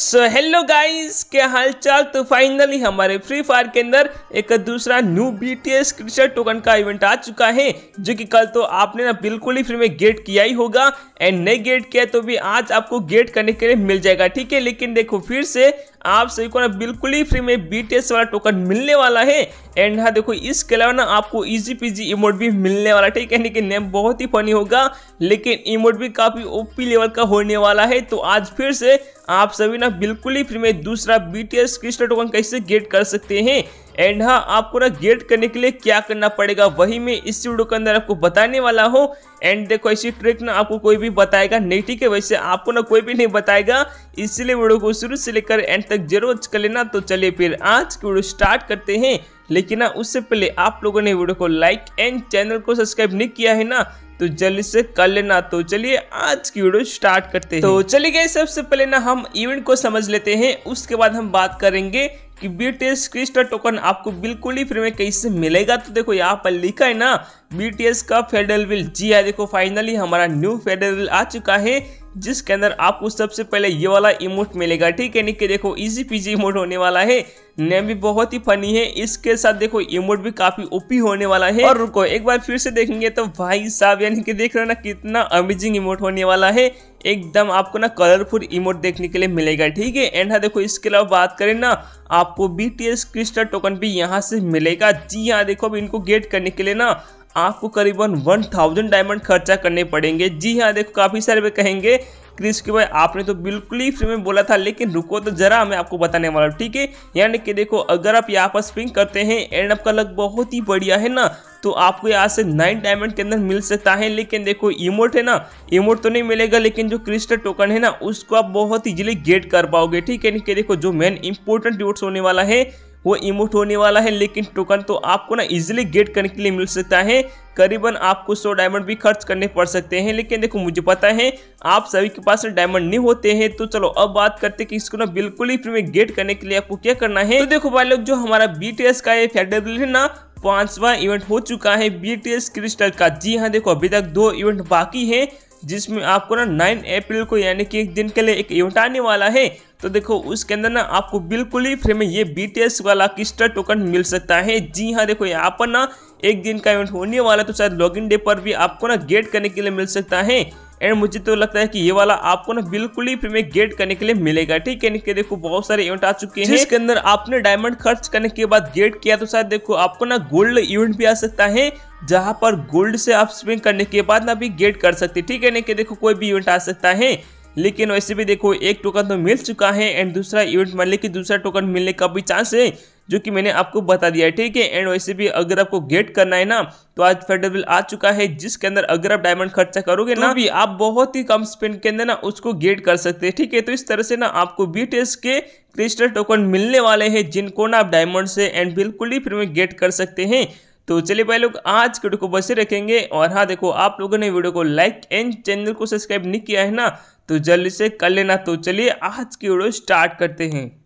so hello guys क्या हाल चाल तो फाइनली हमारे फ्री फायर के अंदर एक दूसरा न्यू बीटीएस क्रिशर टोकन का इवेंट आ चुका है जो कि कल तो आपने ना बिल्कुल ही फ्री में गेट किया ही होगा एंड नहीं गेट किया तो भी आज आपको गेट करने के लिए मिल जाएगा ठीक है लेकिन देखो फिर से आप सभी को ना बिल्कुल ही फ्री में बी वाला टोकन मिलने वाला है एंड हाँ देखो इसके अलावा ना आपको इजी पीजी इमोट भी मिलने वाला ठीक है लेकिन नेम बहुत ही फनी होगा लेकिन इमोट भी काफ़ी ओपी लेवल का होने वाला है तो आज फिर से आप सभी ना बिल्कुल ही फ्री में दूसरा बी टी एस टोकन कैसे गेट कर सकते हैं एंड हाँ आपको ना गेट करने के लिए क्या करना पड़ेगा वही मैं इस वीडियो के अंदर आपको बताने वाला हूँ एंड देखो ऐसी ट्रिक ना आपको कोई भी बताएगा नहीं ठीक है वैसे आपको ना कोई भी नहीं बताएगा इसलिए वीडियो को शुरू से लेकर एंड तक जरूर कर लेना तो चलिए फिर आज की वीडियो स्टार्ट करते हैं लेकिन ना उससे पहले आप लोगों ने वीडियो को लाइक एंड चैनल को सब्सक्राइब नहीं किया है ना तो जल्दी से कर लेना तो चलिए आज की वीडियो स्टार्ट करते हैं तो चलिए गए सबसे पहले ना हम इवेंट को समझ लेते हैं उसके बाद हम बात करेंगे कि बीटीएस क्रिस्टल टोकन आपको बिल्कुल ही फ्री में कहीं से मिलेगा तो देखो यहाँ पर लिखा है ना बीटीएस का फेडरल बिल जी हाँ देखो फाइनली हमारा न्यू फेडरल बिल आ चुका है जिसके अंदर आपको सबसे पहले ये वाला इमोट मिलेगा ठीक है निक के देखो इजी पीजी इमोट होने वाला है नेम भी बहुत ही फनी है इसके साथ देखो इमोट भी काफी ओपी होने वाला है और रुको एक बार फिर से देखेंगे तो भाई साहब यानी कि देख रहे हो ना कितना अमेजिंग इमोट होने वाला है एकदम आपको ना कलरफुल इमोट देखने के लिए मिलेगा ठीक है एंड हाँ देखो इसके अलावा बात करें ना आपको बी टी क्रिस्टल टोकन भी यहाँ से मिलेगा जी हाँ देखो अब इनको गेट करने के लिए ना आपको करीबन वन थाउजेंड डायमंड खर्चा करने पड़ेंगे जी हाँ देखो काफ़ी सारे वे कहेंगे क्रिस के भाई आपने तो बिल्कुल ही फ्री में बोला था लेकिन रुको तो जरा मैं आपको बताने वाला हूँ ठीक है यानी कि देखो अगर आप यहाँ पर स्प्रिंग करते हैं एंड आपका लग बहुत ही बढ़िया है ना तो आपको यहाँ से नाइन डायमंड के अंदर मिल सकता है लेकिन देखो इमोट है ना इमोट तो नहीं मिलेगा लेकिन जो क्रिस्टल टोकन है ना उसको आप बहुत ईजिली गेट कर पाओगे ठीक है देखो जो मेन इंपॉर्टेंट ड्यूट्स होने वाला है वो इमोट होने वाला है लेकिन टोकन तो आपको ना इजिली गेट करने के लिए मिल सकता है करीबन आपको सौ डायमंड भी खर्च करने पड़ सकते हैं लेकिन देखो मुझे पता है आप सभी के पास डायमंड नहीं होते हैं तो चलो अब बात करते हैं कि इसको ना बिल्कुल ही फ्री में गेट करने के लिए आपको क्या करना है तो देखो भाई लोग जो हमारा बी का ये फेडरल है ना पांचवा इवेंट हो चुका है बी क्रिस्टल का जी हाँ देखो अभी तक दो इवेंट बाकी है जिसमें आपको ना 9 अप्रैल को यानी कि एक दिन के लिए एक इवेंट आने वाला है तो देखो उसके अंदर ना आपको बिल्कुल ही फ्री में ये बीटीएस वाला किस्टर टोकन मिल सकता है जी हाँ देखो यहाँ पर ना एक दिन का इवेंट होने वाला तो शायद लॉगिन डे पर भी आपको ना गेट करने के लिए मिल सकता है एंड मुझे तो लगता है कि ये वाला आपको ना बिल्कुल ही फ्री में गेट करने के लिए मिलेगा ठीक है निके देखो बहुत सारे इवेंट आ चुके हैं इसके अंदर आपने डायमंड खर्च करने के बाद गेट किया तो शायद देखो आपको ना गोल्ड इवेंट भी आ सकता है जहां पर गोल्ड से आप स्विंग करने के बाद ना भी गेट कर सकते ठीक है निके देखो कोई भी इवेंट आ सकता है लेकिन वैसे भी देखो एक टोकन तो मिल चुका है एंड दूसरा इवेंट मान लें कि दूसरा टोकन मिलने का भी चांस है जो कि मैंने आपको बता दिया है ठीक है एंड वैसे भी अगर आपको गेट करना है ना तो आज फेडरबिल आ चुका है जिसके अंदर अगर आप डायमंड खर्चा करोगे तो ना भी आप बहुत ही कम स्पेंड के अंदर ना उसको गेट कर सकते हैं ठीक है तो इस तरह से ना आपको बी के क्रिस्टल टोकन मिलने वाले हैं जिनको ना आप डायमंड से एंड बिल्कुल ही फिर में गेट कर सकते हैं तो चलिए भाई लोग आज के वीडियो को बसे रखेंगे और हाँ देखो आप लोगों ने वीडियो को लाइक एंड चैनल को सब्सक्राइब नहीं किया है ना तो जल्दी से कर लेना तो चलिए आज की वीडियो स्टार्ट करते हैं